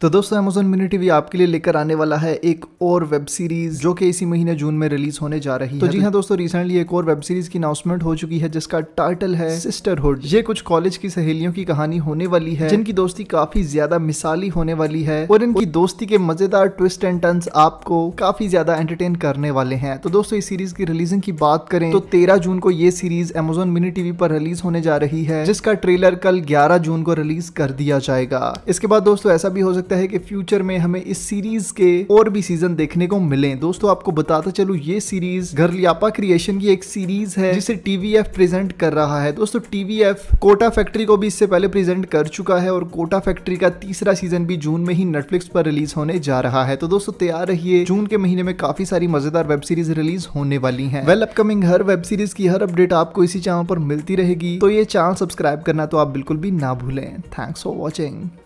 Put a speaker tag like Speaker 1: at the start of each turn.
Speaker 1: तो दोस्तों Amazon mini TV आपके लिए लेकर आने वाला है एक और वेब सीरीज जो कि इसी महीने जून में रिलीज होने जा रही तो है तो जी हाँ दोस्तों रिसेंटली एक और वेब सीरीज की अनाउंसमेंट हो चुकी है जिसका टाइटल है सिस्टरहुड ये कुछ कॉलेज की सहेलियों की कहानी होने वाली है जिनकी दोस्ती काफी ज्यादा मिसाली होने वाली है और इनकी दोस्ती के मजेदार ट्विस्ट एंड टर्न आपको काफी ज्यादा एंटरटेन करने वाले हैं तो दोस्तों इस सीरीज की रिलीजिंग की बात करें तो तेरह जून को ये सीरीज अमेजोन मिनी टीवी पर रिलीज होने जा रही है जिसका ट्रेलर कल ग्यारह जून को रिलीज कर दिया जाएगा इसके बाद दोस्तों ऐसा भी हो सकता सकता है कि फ्यूचर में हमें इस सीरीज के और भी सीजन देखने को मिले दोस्तों आपको बताता चलू ये सीरीज घरलियापा क्रिएशन की एक सीरीज है जिसे टीवीएफ प्रेजेंट कर रहा है दोस्तों टीवीएफ कोटा फैक्ट्री को भी इससे पहले प्रेजेंट कर चुका है और कोटा फैक्ट्री का तीसरा सीजन भी जून में ही नेटफ्लिक्स पर रिलीज होने जा रहा है तो दोस्तों तैयार रहिए जून के महीने में काफी सारी मजेदार वेब सीरीज रिलीज होने वाली है वेल अपकमिंग हर वेब सीरीज की हर अपडेट आपको इसी चैनल पर मिलती रहेगी तो ये चैनल सब्सक्राइब करना तो आप बिल्कुल भी ना भूलें थैंक्स फॉर वॉचिंग